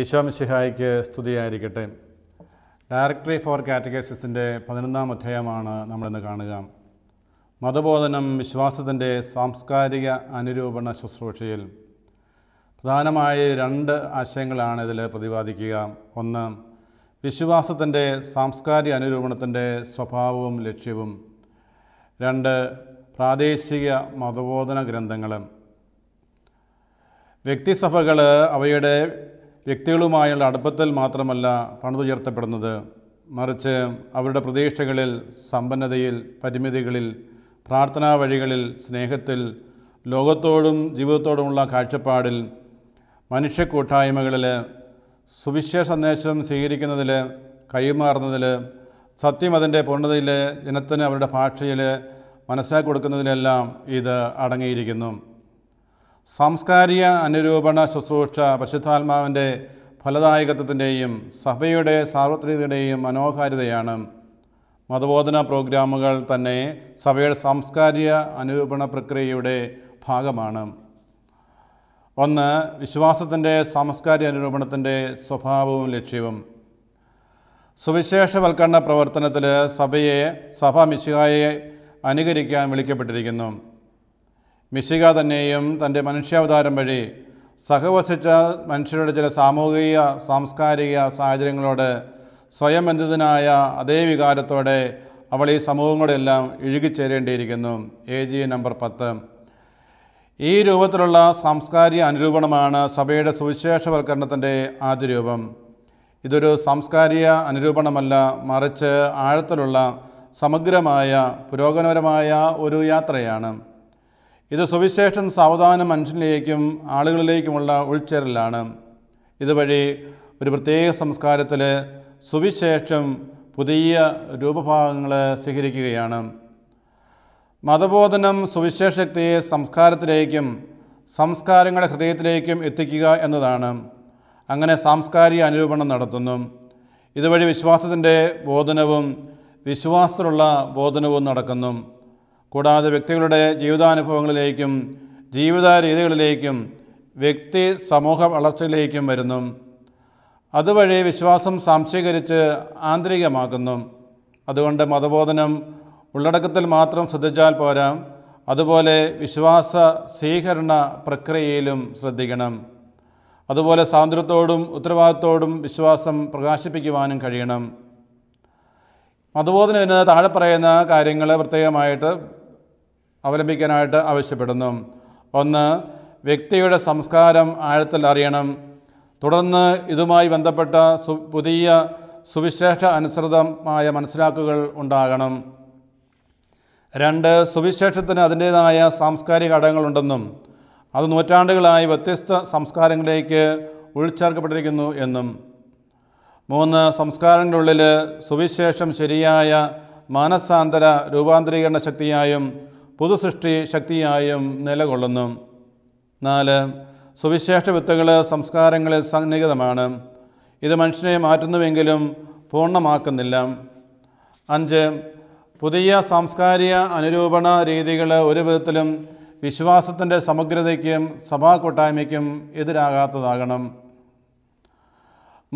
ഈശോമിശിഹായിക്ക് സ്തുതിയായിരിക്കട്ടെ directory four കാറ്റഗൈസിൻ്റെ പതിനൊന്നാം അധ്യായമാണ് നമ്മളിന്ന് കാണുക മതബോധനം വിശ്വാസത്തിൻ്റെ സാംസ്കാരിക അനുരൂപണ ശുശ്രൂഷയിൽ പ്രധാനമായി രണ്ട് ആശയങ്ങളാണ് ഇതിൽ പ്രതിപാദിക്കുക ഒന്ന് വിശ്വാസത്തിൻ്റെ സാംസ്കാരിക അനുരൂപണത്തിൻ്റെ സ്വഭാവവും ലക്ഷ്യവും രണ്ട് പ്രാദേശിക മതബോധന ഗ്രന്ഥങ്ങൾ വ്യക്തിസഭകൾ അവയുടെ വ്യക്തികളുമായുള്ള അടുപ്പത്തിൽ മാത്രമല്ല പണിതുയർത്തപ്പെടുന്നത് മറിച്ച് അവരുടെ പ്രതീക്ഷകളിൽ സമ്പന്നതയിൽ പരിമിതികളിൽ പ്രാർത്ഥനാ വഴികളിൽ സ്നേഹത്തിൽ ലോകത്തോടും ജീവിതത്തോടുമുള്ള കാഴ്ചപ്പാടിൽ കൂട്ടായ്മകളിൽ സുവിശേഷ സന്ദേശം സ്വീകരിക്കുന്നതിൽ കൈമാറുന്നതിൽ സത്യം അതിൻ്റെ പൂർണ്ണതയിൽ ജനത്തിന് അവരുടെ ഭാഷയിൽ മനസ്സിലാക്കി കൊടുക്കുന്നതിലെല്ലാം ഇത് അടങ്ങിയിരിക്കുന്നു സാംസ്കാരിക അനുരൂപണ ശുശ്രൂഷ പരിശുദ്ധാത്മാവിൻ്റെ ഫലദായകത്വത്തിൻ്റെയും സഭയുടെ സാർവത്രികതയുടെയും മനോഹാരിതയാണ് മതബോധന പ്രോഗ്രാമുകൾ തന്നെ സഭയുടെ സാംസ്കാരിക അനുരൂപണ പ്രക്രിയയുടെ ഭാഗമാണ് ഒന്ന് വിശ്വാസത്തിൻ്റെ സാംസ്കാരിക അനുരൂപണത്തിൻ്റെ സ്വഭാവവും ലക്ഷ്യവും സുവിശേഷവൽക്കരണ പ്രവർത്തനത്തിൽ സഭയെ സഭ മിശികായെ അനുകരിക്കാൻ വിളിക്കപ്പെട്ടിരിക്കുന്നു മിശിക തന്നെയും തൻ്റെ മനുഷ്യാവതാരം വഴി സഹവസിച്ച മനുഷ്യരുടെ ചില സാമൂഹിക സാംസ്കാരിക സാഹചര്യങ്ങളോട് സ്വയം ബന്ധിതനായ അതേ വികാരത്തോടെ അവൾ ഈ സമൂഹങ്ങളെല്ലാം ഇഴുകിച്ചേരേണ്ടിയിരിക്കുന്നു എ ജി നമ്പർ പത്ത് ഈ രൂപത്തിലുള്ള സാംസ്കാരിക അനുരൂപണമാണ് സഭയുടെ സുവിശേഷവൽക്കരണത്തിൻ്റെ ആദ്യ രൂപം ഇതൊരു സാംസ്കാരിക അനുരൂപണമല്ല മറിച്ച് ആഴത്തിലുള്ള സമഗ്രമായ പുരോഗമനപരമായ ഒരു യാത്രയാണ് ഇത് സുവിശേഷം സാവധാന മനുഷ്യനിലേക്കും ആളുകളിലേക്കുമുള്ള ഉൾച്ചേരലാണ് ഇതുവഴി ഒരു പ്രത്യേക സംസ്കാരത്തിൽ സുവിശേഷം പുതിയ രൂപഭാഗങ്ങൾ സ്വീകരിക്കുകയാണ് മതബോധനം സുവിശേഷത്തെ സംസ്കാരത്തിലേക്കും സംസ്കാരങ്ങളുടെ ഹൃദയത്തിലേക്കും എത്തിക്കുക എന്നതാണ് അങ്ങനെ സാംസ്കാരിക അനുരൂപണം നടത്തുന്നു ഇതുവഴി വിശ്വാസത്തിൻ്റെ ബോധനവും വിശ്വാസത്തിലുള്ള ബോധനവും നടക്കുന്നു കൂടാതെ വ്യക്തികളുടെ ജീവിതാനുഭവങ്ങളിലേക്കും ജീവിത രീതികളിലേക്കും വ്യക്തി സമൂഹ വളർച്ചയിലേക്കും വരുന്നു അതുവഴി വിശ്വാസം സാംശീകരിച്ച് ആന്തരികമാക്കുന്നു അതുകൊണ്ട് മതബോധനം ഉള്ളടക്കത്തിൽ മാത്രം ശ്രദ്ധിച്ചാൽ പോരാ അതുപോലെ വിശ്വാസ സ്വീകരണ പ്രക്രിയയിലും ശ്രദ്ധിക്കണം അതുപോലെ സ്വാതന്ത്ര്യത്തോടും ഉത്തരവാദിത്തോടും വിശ്വാസം പ്രകാശിപ്പിക്കുവാനും കഴിയണം മതബോധന എന്നത് താഴെ പറയുന്ന കാര്യങ്ങൾ പ്രത്യേകമായിട്ട് അവലംബിക്കാനായിട്ട് ആവശ്യപ്പെടുന്നു ഒന്ന് വ്യക്തിയുടെ സംസ്കാരം ആഴത്തിൽ അറിയണം തുടർന്ന് ഇതുമായി ബന്ധപ്പെട്ട സു പുതിയ സുവിശേഷ അനുസൃതമായ മനസ്സിലാക്കുകൾ ഉണ്ടാകണം രണ്ട് സുവിശേഷത്തിന് അതിൻ്റേതായ സാംസ്കാരിക ഘടകങ്ങളുണ്ടെന്നും അത് നൂറ്റാണ്ടുകളായി വ്യത്യസ്ത സംസ്കാരങ്ങളിലേക്ക് ഉൾച്ചേർക്കപ്പെട്ടിരിക്കുന്നു എന്നും മൂന്ന് സംസ്കാരങ്ങളുടെ ഉള്ളിൽ സുവിശേഷം ശരിയായ മാനസാന്തര രൂപാന്തരീകരണ ശക്തിയായും പുതുസൃഷ്ടി ശക്തിയായും നിലകൊള്ളുന്നു നാല് സുവിശേഷ വിത്തുകൾ സംസ്കാരങ്ങളിൽ സന്നിഹിതമാണ് ഇത് മനുഷ്യനെ മാറ്റുന്നുവെങ്കിലും പൂർണ്ണമാക്കുന്നില്ല അഞ്ച് പുതിയ സാംസ്കാരിക അനുരൂപണ രീതികൾ ഒരു വിധത്തിലും വിശ്വാസത്തിൻ്റെ സമഗ്രതയ്ക്കും സഭാ കൂട്ടായ്മയ്ക്കും എതിരാകാത്തതാകണം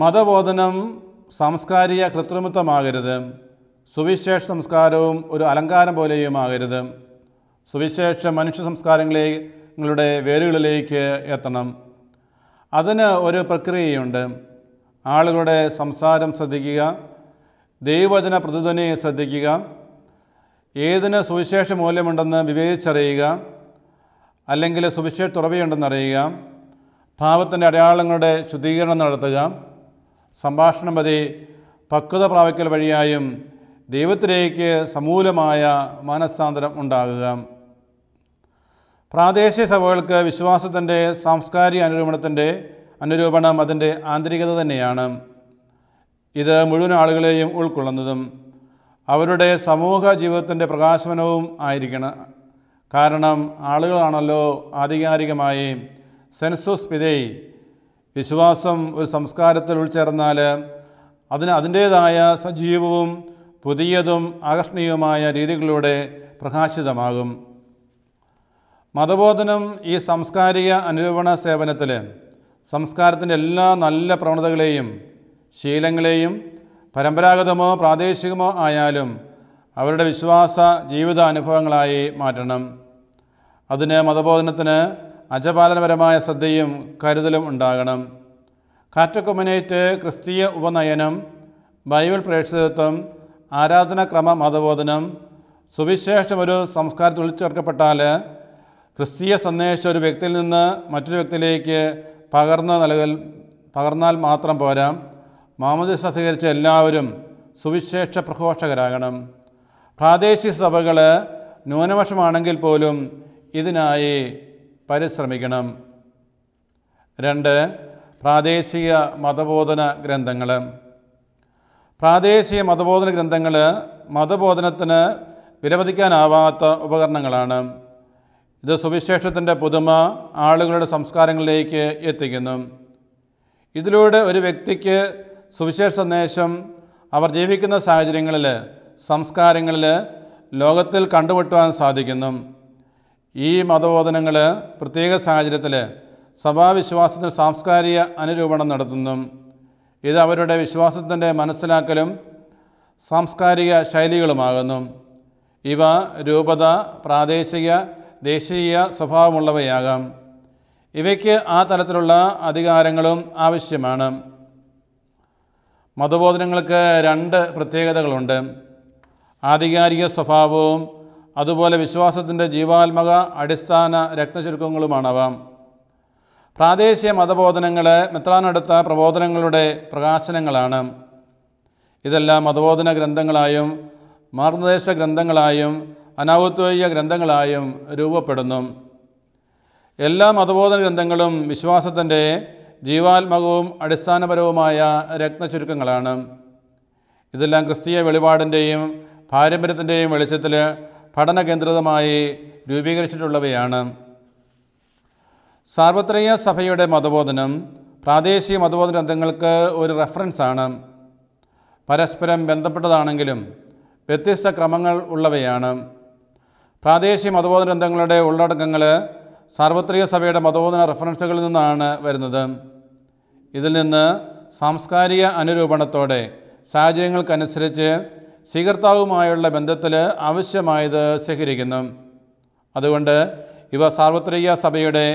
മതബോധനം സാംസ്കാരിക കൃത്രിമത്വമാകരുത് സുവിശേഷ സംസ്കാരവും ഒരു അലങ്കാരം പോലെയുമാകരുത് സുവിശേഷ മനുഷ്യ നിങ്ങളുടെ വേരുകളിലേക്ക് എത്തണം അതിന് ഒരു പ്രക്രിയയുണ്ട് ആളുകളുടെ സംസാരം ശ്രദ്ധിക്കുക ദൈവചന പ്രതിധ്വനി ശ്രദ്ധിക്കുക ഏതിന് സുവിശേഷ മൂല്യമുണ്ടെന്ന് വിവേചിച്ചറിയുക അല്ലെങ്കിൽ സുവിശേഷ തുറവിയുണ്ടെന്നറിയുക ഭാവത്തിൻ്റെ അടയാളങ്ങളുടെ ശുദ്ധീകരണം നടത്തുക സംഭാഷണം വരെ പക്വത പ്രാപിക്കൽ വഴിയായും ദൈവത്തിലേക്ക് സമൂലമായ മാനസാന്തരം ഉണ്ടാകുക പ്രാദേശിക സഭകൾക്ക് വിശ്വാസത്തിൻ്റെ സാംസ്കാരിക അനുരൂപണത്തിൻ്റെ അനുരൂപണം അതിൻ്റെ ആന്തരികത തന്നെയാണ് ഇത് മുഴുവൻ ആളുകളെയും ഉൾക്കൊള്ളുന്നതും അവരുടെ സമൂഹ ജീവിതത്തിൻ്റെ പ്രകാശനവും ആയിരിക്കണം കാരണം ആളുകളാണല്ലോ ആധികാരികമായി സെൻസസ് പിതൈ വിശ്വാസം ഒരു സംസ്കാരത്തിൽ ഉൾച്ചേർന്നാൽ അതിന് അതിൻ്റേതായ സജീവവും പുതിയതും ആകർഷണീയവുമായ രീതികളിലൂടെ പ്രകാശിതമാകും മതബോധനം ഈ സാംസ്കാരിക അനുരൂപണ സേവനത്തിൽ സംസ്കാരത്തിൻ്റെ എല്ലാ നല്ല പ്രവണതകളെയും ശീലങ്ങളെയും പരമ്പരാഗതമോ പ്രാദേശികമോ ആയാലും അവരുടെ വിശ്വാസ ജീവിത അനുഭവങ്ങളായി മാറ്റണം അതിന് മതബോധനത്തിന് അജപാലനപരമായ ശ്രദ്ധയും കരുതലും ഉണ്ടാകണം കാറ്റക്കുമനേറ്റ് ക്രിസ്തീയ ഉപനയനം ബൈബിൾ പ്രേക്ഷിതത്വം ആരാധനാക്രമ മതബോധനം സുവിശേഷം ഒരു സംസ്കാരത്തിൽ ഉൾച്ചേർക്കപ്പെട്ടാൽ ക്രിസ്തീയ സന്ദേശം ഒരു വ്യക്തിയിൽ നിന്ന് മറ്റൊരു വ്യക്തിയിലേക്ക് പകർന്നു നൽകൽ പകർന്നാൽ മാത്രം പോരാ മാമോദിസ സ്വീകരിച്ച എല്ലാവരും സുവിശേഷ പ്രഘോഷകരാകണം പ്രാദേശിക സഭകൾ ന്യൂനപക്ഷമാണെങ്കിൽ പോലും ഇതിനായി പരിശ്രമിക്കണം രണ്ട് പ്രാദേശിക മതബോധന ഗ്രന്ഥങ്ങൾ പ്രാദേശിക മതബോധന ഗ്രന്ഥങ്ങൾ മതബോധനത്തിന് വിലമതിക്കാനാവാത്ത ഉപകരണങ്ങളാണ് ഇത് സുവിശേഷത്തിൻ്റെ പുതുമ ആളുകളുടെ സംസ്കാരങ്ങളിലേക്ക് എത്തിക്കുന്നു ഇതിലൂടെ ഒരു വ്യക്തിക്ക് സുവിശേഷ സന്ദേശം അവർ ജീവിക്കുന്ന സാഹചര്യങ്ങളിൽ സംസ്കാരങ്ങളിൽ ലോകത്തിൽ കണ്ടുപെട്ടുവാൻ സാധിക്കുന്നു ഈ മതബോധനങ്ങൾ പ്രത്യേക സാഹചര്യത്തിൽ സഭാവിശ്വാസത്തിന് സാംസ്കാരിക അനുരൂപണം നടത്തുന്നു ഇത് അവരുടെ വിശ്വാസത്തിൻ്റെ മനസ്സിലാക്കലും സാംസ്കാരിക ശൈലികളുമാകുന്നു ഇവ രൂപത പ്രാദേശിക ദേശീയ സ്വഭാവമുള്ളവയാകാം ഇവയ്ക്ക് ആ തലത്തിലുള്ള അധികാരങ്ങളും ആവശ്യമാണ് മതബോധനങ്ങൾക്ക് രണ്ട് പ്രത്യേകതകളുണ്ട് ആധികാരിക സ്വഭാവവും അതുപോലെ വിശ്വാസത്തിൻ്റെ ജീവാത്മക അടിസ്ഥാന രക്തചുരുക്കങ്ങളുമാണവ പ്രാദേശിക മതബോധനങ്ങൾ മെത്രാനടുത്ത പ്രബോധനങ്ങളുടെ പ്രകാശനങ്ങളാണ് ഇതെല്ലാം മതബോധന ഗ്രന്ഥങ്ങളായും മാർഗനിർദ്ദേശ ഗ്രന്ഥങ്ങളായും അനൗദ്യോഗിക ഗ്രന്ഥങ്ങളായും രൂപപ്പെടുന്നു എല്ലാ മതബോധന ഗ്രന്ഥങ്ങളും വിശ്വാസത്തിൻ്റെ ജീവാത്മകവും അടിസ്ഥാനപരവുമായ രക്തചുരുക്കങ്ങളാണ് ഇതെല്ലാം ക്രിസ്തീയ വെളിപാടിൻ്റെയും പാരമ്പര്യത്തിൻ്റെയും വെളിച്ചത്തിൽ പഠനകേന്ദ്രിതമായി രൂപീകരിച്ചിട്ടുള്ളവയാണ് സാർവത്രിക സഭയുടെ മതബോധനം പ്രാദേശിക മതബോധന ഗ്രന്ഥങ്ങൾക്ക് ഒരു റെഫറൻസാണ് പരസ്പരം ബന്ധപ്പെട്ടതാണെങ്കിലും വ്യത്യസ്ത ക്രമങ്ങൾ ഉള്ളവയാണ് പ്രാദേശിക മതബോധന ഗ്രന്ഥങ്ങളുടെ ഉള്ളടക്കങ്ങൾ സാർവത്രിക സഭയുടെ മതബോധന റെഫറൻസുകളിൽ നിന്നാണ് വരുന്നത് ഇതിൽ നിന്ന് സാംസ്കാരിക അനുരൂപണത്തോടെ സാഹചര്യങ്ങൾക്കനുസരിച്ച് സ്വീകർത്താവുമായുള്ള ബന്ധത്തിൽ ആവശ്യമായത് സ്വീകരിക്കുന്നു അതുകൊണ്ട് ഇവ സാർവത്രിക സഭയുടെ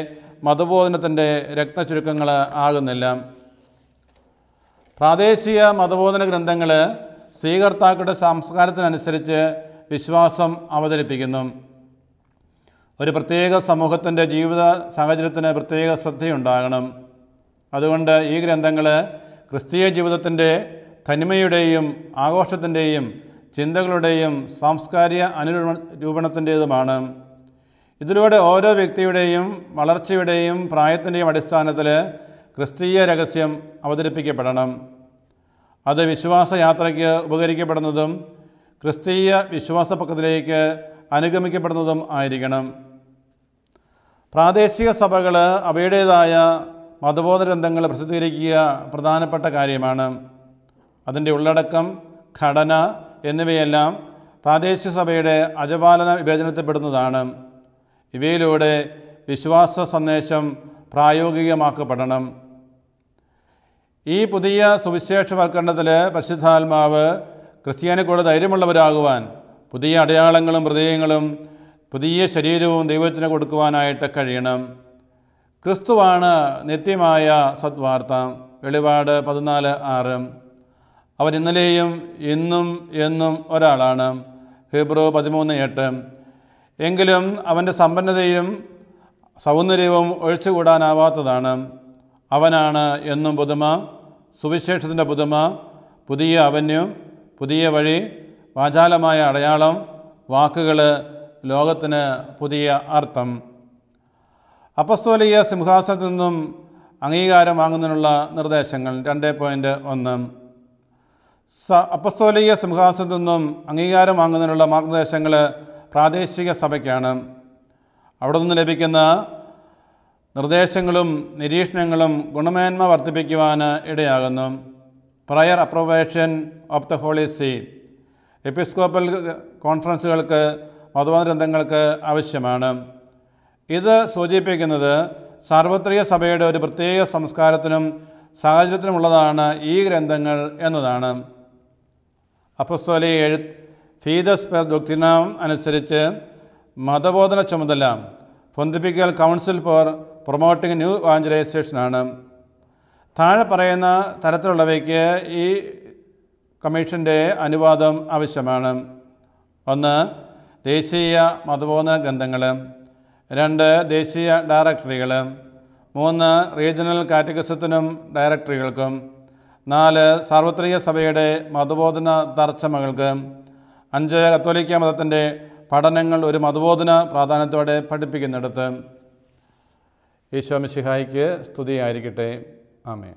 മതബോധനത്തിൻ്റെ രക്തചുരുക്കങ്ങൾ ആകുന്നില്ല പ്രാദേശിക മതബോധന ഗ്രന്ഥങ്ങൾ സ്വീകർത്താക്കളുടെ സംസ്കാരത്തിനനുസരിച്ച് വിശ്വാസം അവതരിപ്പിക്കുന്നു ഒരു പ്രത്യേക സമൂഹത്തിൻ്റെ ജീവിത സാഹചര്യത്തിന് പ്രത്യേക ശ്രദ്ധയുണ്ടാകണം അതുകൊണ്ട് ഈ ഗ്രന്ഥങ്ങൾ ക്രിസ്തീയ ജീവിതത്തിൻ്റെ തനിമയുടെയും ആഘോഷത്തിൻ്റെയും ചിന്തകളുടെയും സാംസ്കാരിക രൂപണത്തിൻ്റേതുമാണ് ഇതിലൂടെ ഓരോ വ്യക്തിയുടെയും വളർച്ചയുടെയും പ്രായത്തിൻ്റെയും അടിസ്ഥാനത്തിൽ ക്രിസ്തീയ രഹസ്യം അവതരിപ്പിക്കപ്പെടണം അത് വിശ്വാസയാത്രയ്ക്ക് ഉപകരിക്കപ്പെടുന്നതും ക്രിസ്തീയ പക്കത്തിലേക്ക് അനുഗമിക്കപ്പെടുന്നതും ആയിരിക്കണം പ്രാദേശിക സഭകൾ അവയുടേതായ മതബോധ ഗ്രന്ഥങ്ങൾ പ്രസിദ്ധീകരിക്കുക പ്രധാനപ്പെട്ട കാര്യമാണ് അതിൻ്റെ ഉള്ളടക്കം ഘടന എന്നിവയെല്ലാം പ്രാദേശിക സഭയുടെ അജപാലന വിവേചനത്തിൽപ്പെടുന്നതാണ് ഇവയിലൂടെ വിശ്വാസ സന്ദേശം പ്രായോഗികമാക്കപ്പെടണം ഈ പുതിയ സുവിശേഷവൽക്കരണത്തിൽ പരിശുദ്ധാത്മാവ് ക്രിസ്ത്യാനി കൂടെ ധൈര്യമുള്ളവരാകുവാൻ പുതിയ അടയാളങ്ങളും ഹൃദയങ്ങളും പുതിയ ശരീരവും ദൈവത്തിന് കൊടുക്കുവാനായിട്ട് കഴിയണം ക്രിസ്തുവാണ് നിത്യമായ സദ്വാർത്ത വെളിപാട് പതിനാല് ആറ് അവൻ ഇന്നലെയും ഇന്നും എന്നും ഒരാളാണ് ഹീബ്രു പതിമൂന്ന് എട്ട് എങ്കിലും അവൻ്റെ സമ്പന്നതയും സൗന്ദര്യവും ഒഴിച്ചുകൂടാനാവാത്തതാണ് അവനാണ് എന്നും പുതുമ സുവിശേഷത്തിൻ്റെ പുതുമ പുതിയ അവന്യു പുതിയ വഴി വാചാലമായ അടയാളം വാക്കുകൾ ലോകത്തിന് പുതിയ അർത്ഥം അപ്പസ്തോലിയ സിംഹാസനത്തിൽ നിന്നും അംഗീകാരം വാങ്ങുന്നതിനുള്ള നിർദ്ദേശങ്ങൾ രണ്ട് പോയിൻറ്റ് ഒന്ന് അപ്പസ്തോലീയ സിംഹാസനത്തിൽ നിന്നും അംഗീകാരം വാങ്ങുന്നതിനുള്ള മാർഗനിർദ്ദേശങ്ങൾ പ്രാദേശിക സഭയ്ക്കാണ് അവിടെ നിന്ന് ലഭിക്കുന്ന നിർദ്ദേശങ്ങളും നിരീക്ഷണങ്ങളും ഗുണമേന്മ വർദ്ധിപ്പിക്കുവാൻ ഇടയാകുന്നു prior approbation of the Holy See episcopal കോൺഫറൻസുകൾക്ക് മതഗ്രന്ഥങ്ങൾക്ക് ആവശ്യമാണ് ഇത് സൂചിപ്പിക്കുന്നത് സാർവത്രിക സഭയുടെ ഒരു പ്രത്യേക സംസ്കാരത്തിനും സാഹചര്യത്തിനുമുള്ളതാണ് ഈ ഗ്രന്ഥങ്ങൾ എന്നതാണ് അപ്പസ്തോലെ എഴു ഫീദസ് പെർ ദുക്തിനാം അനുസരിച്ച് മതബോധന ചുമതല പൊന്തിപ്പിക്കൽ കൗൺസിൽ ഫോർ പ്രൊമോട്ടിംഗ് ന്യൂ വാഞ്ചലൈസേഷനാണ് താഴെ പറയുന്ന തരത്തിലുള്ളവയ്ക്ക് ഈ കമ്മീഷൻ്റെ അനുവാദം ആവശ്യമാണ് ഒന്ന് ദേശീയ മതബോധന ഗ്രന്ഥങ്ങൾ രണ്ട് ദേശീയ ഡയറക്ടറികൾ മൂന്ന് റീജിയണൽ കാറ്റഗസത്തിനും ഡയറക്ടറികൾക്കും നാല് സാർവത്രിക സഭയുടെ മതബോധന തർച്ചമകൾക്ക് അഞ്ച് കത്തോലിക്ക മതത്തിൻ്റെ പഠനങ്ങൾ ഒരു മതബോധന പ്രാധാന്യത്തോടെ പഠിപ്പിക്കുന്നിടത്ത് ഈശോ മിശിഹായിക്ക് സ്തുതിയായിരിക്കട്ടെ ആമേ